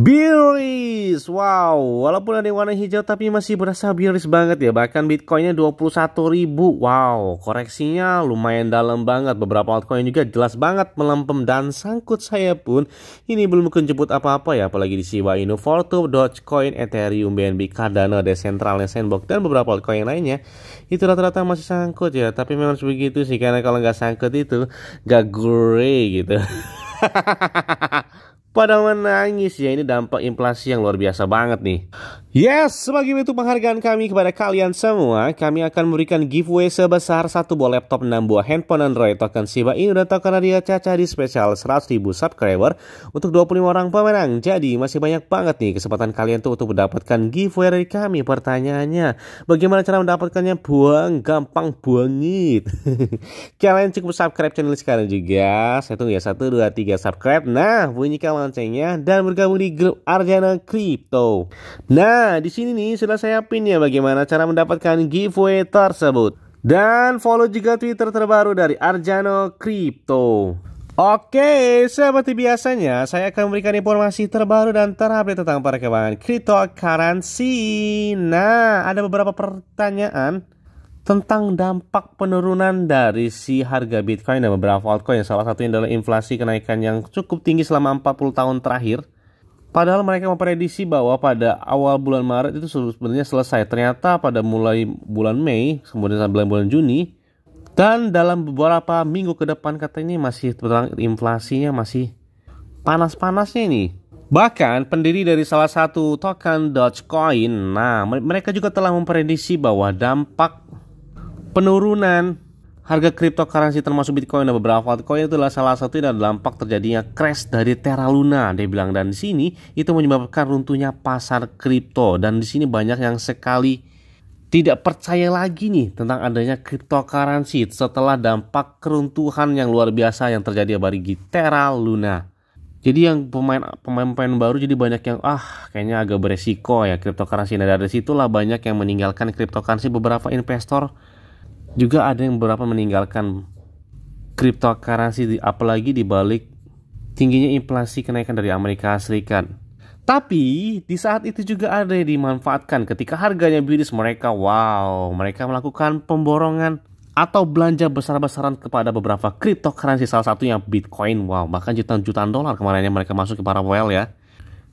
Bearish, wow, walaupun ada warna hijau tapi masih berasa bearish banget ya Bahkan Bitcoinnya 21 ribu, wow, koreksinya lumayan dalam banget Beberapa altcoin juga jelas banget melempem dan sangkut saya pun Ini belum jemput apa-apa ya, apalagi di Shiba Inu, Fortu, Dogecoin, Ethereum, BNB, Cardano, Decentraland, Sandbox, dan beberapa altcoin lainnya Itu rata-rata masih sangkut ya, tapi memang harus begitu sih Karena kalau nggak sangkut itu, gak gure gitu pada menangis ya ini dampak inflasi yang luar biasa banget nih Yes, sebagai bentuk penghargaan kami kepada kalian semua Kami akan memberikan giveaway sebesar satu buah laptop 6 buah handphone Android Token Shiba Inu dan token Radio Caca di spesial 100.000 subscriber Untuk 25 orang pemenang Jadi masih banyak banget nih kesempatan kalian tuh untuk mendapatkan giveaway dari kami Pertanyaannya, bagaimana cara mendapatkannya? Buang, gampang buangit Kalian cukup subscribe channel sekarang juga Saya tunggu ya, 1, 2, 3 subscribe Nah, bunyikan loncengnya dan bergabung di grup Arjana Crypto. Nah, di sini nih sudah saya pin ya bagaimana cara mendapatkan giveaway tersebut. Dan follow juga Twitter terbaru dari Arjano Crypto. Oke, seperti biasanya saya akan memberikan informasi terbaru dan terupdate tentang perkembangan cryptocurrency. Nah, ada beberapa pertanyaan tentang dampak penurunan dari si harga Bitcoin dan beberapa altcoin. yang Salah satunya adalah inflasi kenaikan yang cukup tinggi selama 40 tahun terakhir. Padahal mereka memprediksi bahwa pada awal bulan Maret itu sebenarnya selesai. Ternyata pada mulai bulan Mei, kemudian sampai bulan Juni, dan dalam beberapa minggu ke depan katanya masih tentang inflasinya masih panas-panasnya ini. Bahkan pendiri dari salah satu token Dogecoin, nah mereka juga telah memprediksi bahwa dampak penurunan harga cryptocurrency termasuk Bitcoin dan beberapa altcoin itulah salah satu dan dampak terjadinya crash dari Terra Luna dia bilang dan di sini itu menyebabkan runtuhnya pasar kripto dan di sini banyak yang sekali tidak percaya lagi nih tentang adanya cryptocurrency setelah dampak keruntuhan yang luar biasa yang terjadi bagi Terra Luna. Jadi yang pemain pemain pemain baru jadi banyak yang ah kayaknya agak beresiko ya cryptocurrency. Nah dari situlah banyak yang meninggalkan cryptocurrency beberapa investor juga ada yang beberapa meninggalkan cryptocurrency di, apalagi di balik tingginya inflasi kenaikan dari Amerika Serikat. Tapi di saat itu juga ada yang dimanfaatkan ketika harganya biris mereka wow, mereka melakukan pemborongan atau belanja besar-besaran kepada beberapa cryptocurrency salah satunya Bitcoin. Wow, bahkan jutaan-jutaan dolar kemarin yang mereka masuk ke para Well ya.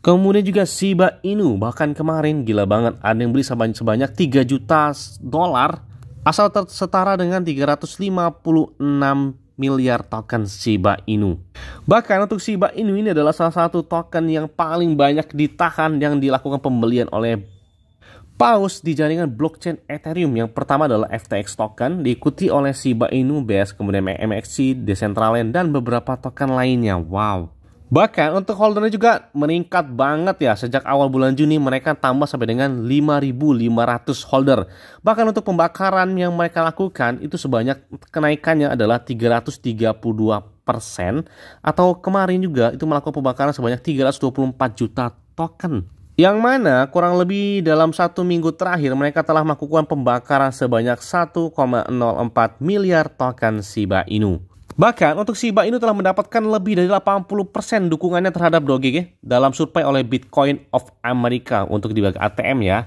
Kemudian juga Shiba Inu, bahkan kemarin gila banget ada yang beli sebanyak 3 juta dolar Asal setara dengan 356 miliar token Shiba Inu. Bahkan untuk Shiba Inu ini adalah salah satu token yang paling banyak ditahan yang dilakukan pembelian oleh Paus di jaringan blockchain Ethereum yang pertama adalah FTX token diikuti oleh Shiba Inu, BS, kemudian MXC, Decentraland dan beberapa token lainnya. Wow. Bahkan untuk holdernya juga meningkat banget ya. Sejak awal bulan Juni mereka tambah sampai dengan 5.500 holder. Bahkan untuk pembakaran yang mereka lakukan itu sebanyak kenaikannya adalah 332 persen. Atau kemarin juga itu melakukan pembakaran sebanyak 324 juta token. Yang mana kurang lebih dalam satu minggu terakhir mereka telah melakukan pembakaran sebanyak 1,04 miliar token Shiba Inu. Bahkan untuk Shiba Inu telah mendapatkan lebih dari 80% dukungannya terhadap Doge dalam survei oleh Bitcoin of America untuk dibagi ATM ya.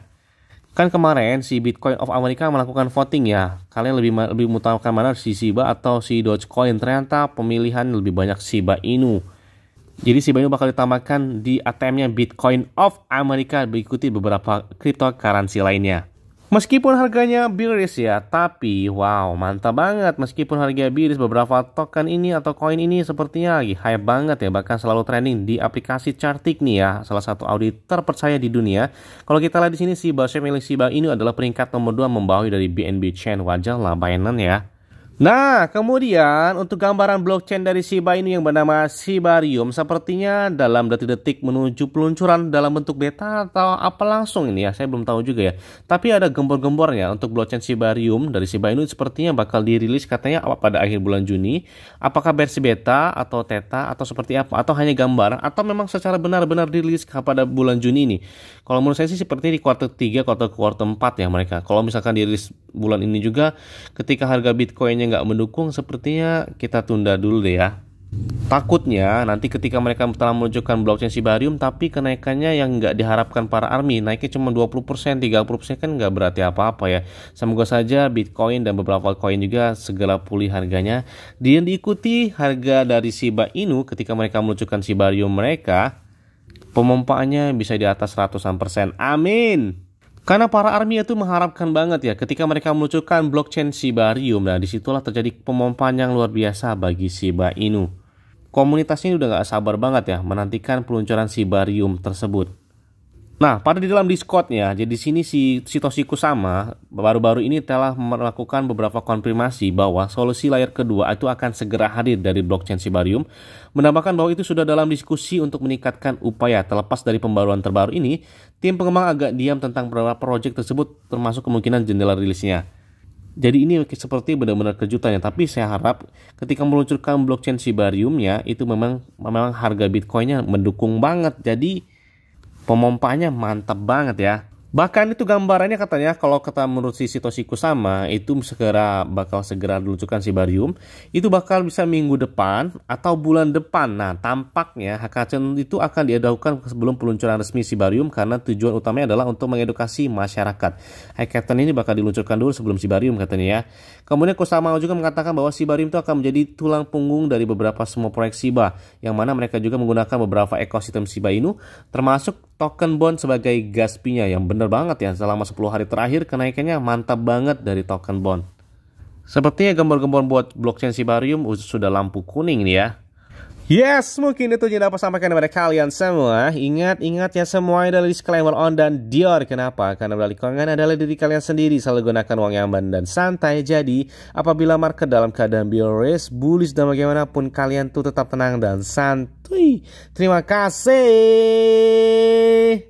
Kan kemarin si Bitcoin of America melakukan voting ya. Kalian lebih lebih mengutamakan mana si Shiba atau si Dogecoin? Ternyata pemilihan lebih banyak Shiba Inu. Jadi Shiba Inu bakal ditambahkan di ATM-nya Bitcoin of America diikuti beberapa cryptocurrency lainnya. Meskipun harganya biris ya, tapi wow mantap banget. Meskipun harganya biris, beberapa token ini atau koin ini sepertinya lagi hype banget ya. Bahkan selalu trending di aplikasi Chartik nih ya, salah satu audit terpercaya di dunia. Kalau kita lihat di sini, si Shiba milik Shiba ini adalah peringkat nomor 2 membawahi dari BNB Chain. wajah lah Binance ya. Nah, kemudian untuk gambaran blockchain dari Shiba ini yang bernama Sibarium sepertinya dalam detik-detik menuju peluncuran dalam bentuk beta atau apa langsung ini ya, saya belum tahu juga ya. Tapi ada gembor-gembornya untuk blockchain Sibarium dari Shiba Inu sepertinya bakal dirilis katanya pada akhir bulan Juni. Apakah versi beta atau teta atau seperti apa atau hanya gambar atau memang secara benar-benar dirilis pada bulan Juni ini? Kalau menurut saya sih seperti di kuartal 3, kuartal kuartal 4 ya mereka. Kalau misalkan dirilis bulan ini juga ketika harga Bitcoin Bitcoinnya nggak mendukung sepertinya kita tunda dulu deh ya. Takutnya nanti ketika mereka telah menunjukkan blockchain Sibarium tapi kenaikannya yang nggak diharapkan para army naiknya cuma 20%, 30% kan nggak berarti apa-apa ya. Semoga saja Bitcoin dan beberapa koin juga segera pulih harganya. dia diikuti harga dari Shiba Inu ketika mereka menunjukkan Sibarium mereka, pemompaannya bisa di atas ratusan persen. Amin. Karena para army itu mengharapkan banget ya ketika mereka meluncurkan blockchain Sibarium. Nah disitulah terjadi pemompaan yang luar biasa bagi Shiba Inu. Komunitas ini udah gak sabar banget ya menantikan peluncuran Sibarium tersebut. Nah, pada di dalam Discordnya, jadi sini si Sitoshi sama baru-baru ini telah melakukan beberapa konfirmasi bahwa solusi layar kedua itu akan segera hadir dari blockchain Sibarium, menambahkan bahwa itu sudah dalam diskusi untuk meningkatkan upaya terlepas dari pembaruan terbaru ini, tim pengembang agak diam tentang beberapa proyek tersebut termasuk kemungkinan jendela rilisnya. Jadi ini seperti benar-benar kejutan ya, tapi saya harap ketika meluncurkan blockchain Sibariumnya itu memang memang harga Bitcoinnya mendukung banget. Jadi pemompanya mantap banget ya. Bahkan itu gambarannya katanya kalau kata menurut si Sitoshi sama itu segera bakal segera diluncurkan si barium itu bakal bisa minggu depan atau bulan depan. Nah tampaknya Hakachen itu akan diadakan sebelum peluncuran resmi si barium karena tujuan utamanya adalah untuk mengedukasi masyarakat. Hakachen ini bakal diluncurkan dulu sebelum si barium katanya ya. Kemudian Kusama juga mengatakan bahwa si barium itu akan menjadi tulang punggung dari beberapa semua proyek Siba yang mana mereka juga menggunakan beberapa ekosistem Siba Inu termasuk token bond sebagai gaspinya yang bener banget ya selama 10 hari terakhir kenaikannya mantap banget dari token bond. Sepertinya gambar-gambar buat blockchain Sibarium sudah lampu kuning nih ya. Yes, mungkin itu yang dapat sampaikan kepada kalian semua. Ingat-ingat ya semua adalah disclaimer on dan Dior. Kenapa? Karena melalui keuangan adalah diri kalian sendiri. Selalu gunakan uang yang aman dan santai. Jadi, apabila market dalam keadaan bearish, bullish dan bagaimanapun kalian tuh tetap tenang dan santuy. Terima kasih.